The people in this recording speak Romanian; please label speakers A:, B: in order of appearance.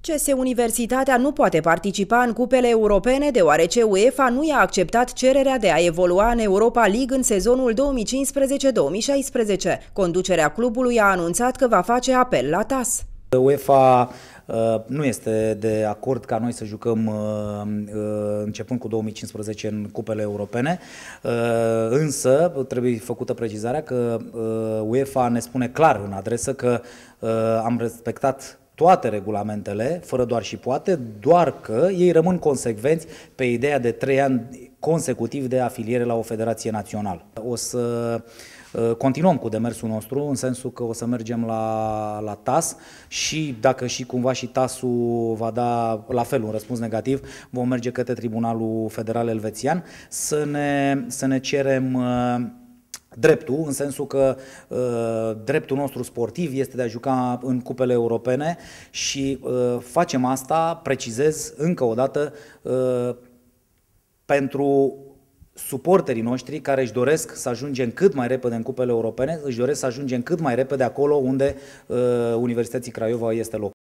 A: CS Universitatea nu poate participa în cupele europene deoarece UEFA nu i-a acceptat cererea de a evolua în Europa League în sezonul 2015-2016. Conducerea clubului a anunțat că va face apel la TAS.
B: UEFA uh, nu este de acord ca noi să jucăm uh, uh, începând cu 2015 în cupele europene, însă trebuie făcută precizarea că UEFA ne spune clar în adresă că am respectat toate regulamentele, fără doar și poate, doar că ei rămân consecvenți pe ideea de trei ani consecutiv de afiliere la o federație națională. O să ă, continuăm cu demersul nostru, în sensul că o să mergem la, la TAS și dacă și cumva și TAS-ul va da la fel un răspuns negativ, vom merge către Tribunalul Federal Elvețian să ne, să ne cerem ă, dreptul, în sensul că uh, dreptul nostru sportiv este de a juca în cupele europene și uh, facem asta, precizez încă o dată, uh, pentru suporterii noștri care își doresc să ajungem cât mai repede în cupele europene, își doresc să ajungem cât mai repede acolo unde uh, Universității Craiova este loc.